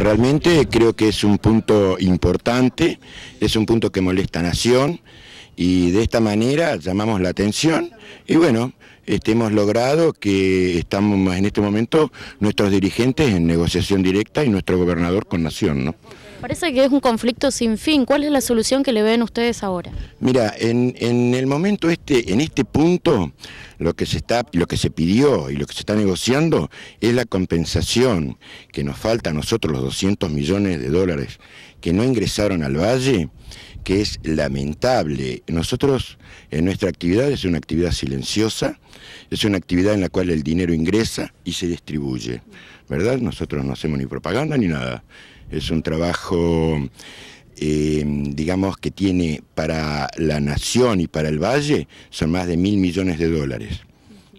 Realmente creo que es un punto importante, es un punto que molesta a Nación y de esta manera llamamos la atención y bueno, este, hemos logrado que estamos en este momento nuestros dirigentes en negociación directa y nuestro gobernador con Nación. ¿no? Parece que es un conflicto sin fin. ¿Cuál es la solución que le ven ustedes ahora? Mira, en, el momento este, en este punto, lo que se está, lo que se pidió y lo que se está negociando es la compensación que nos falta a nosotros los 200 millones de dólares que no ingresaron al valle que es lamentable. Nosotros, en nuestra actividad, es una actividad silenciosa, es una actividad en la cual el dinero ingresa y se distribuye, ¿verdad? Nosotros no hacemos ni propaganda ni nada. Es un trabajo, eh, digamos, que tiene para la nación y para el valle, son más de mil millones de dólares.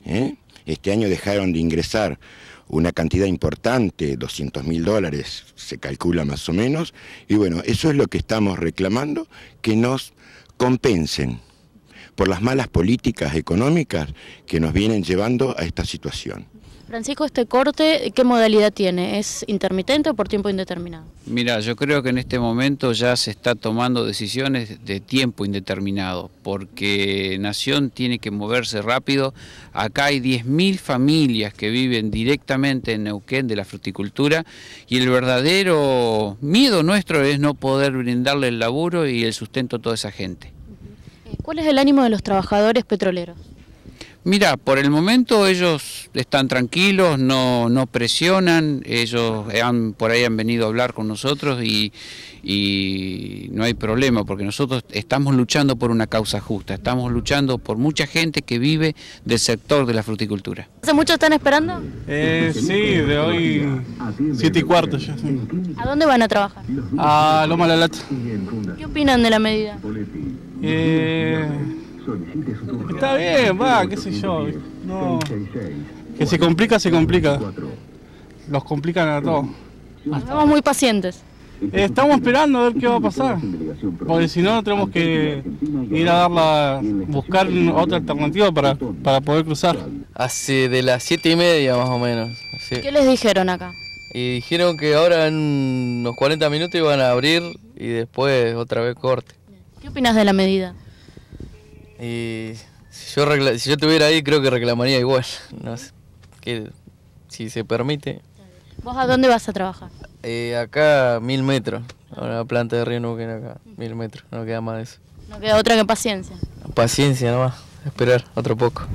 ¿eh? Este año dejaron de ingresar una cantidad importante, 200 mil dólares se calcula más o menos, y bueno, eso es lo que estamos reclamando, que nos compensen por las malas políticas económicas que nos vienen llevando a esta situación. Francisco, ¿este corte qué modalidad tiene? ¿Es intermitente o por tiempo indeterminado? Mira, yo creo que en este momento ya se está tomando decisiones de tiempo indeterminado, porque Nación tiene que moverse rápido. Acá hay 10.000 familias que viven directamente en Neuquén de la fruticultura y el verdadero miedo nuestro es no poder brindarle el laburo y el sustento a toda esa gente. Eh, ¿Cuál es el ánimo de los trabajadores petroleros? Mira, por el momento ellos están tranquilos, no, no presionan, ellos han, por ahí han venido a hablar con nosotros y, no hay problema, porque nosotros estamos luchando por una causa justa, estamos luchando por mucha gente que vive del sector de la fruticultura. ¿Hace mucho están esperando? Eh, sí, de hoy siete y cuarto ya. ¿A dónde van a trabajar? A Loma Lalata. ¿Qué opinan de la medida? Eh, Está bien, va, qué sé yo. Que se complica, se complica. Los complican a todos. Estamos muy pacientes. Estamos esperando a ver qué va a pasar. Porque si no, tenemos que ir a buscar otra alternativa para, para poder cruzar. Hace de las siete y media más o menos. ¿Qué les dijeron acá? Y dijeron que ahora en unos 40 minutos iban a abrir y después otra vez corte. ¿Qué opinas de la medida? Y si yo, si yo estuviera ahí, creo que reclamaría igual. No sé, que, si se permite. ¿Vos a dónde vas a trabajar? Eh, acá, mil metros. a la planta de Río Nuquén acá, mil metros. No queda más de eso. No queda otra que paciencia. Paciencia nomás, esperar otro poco.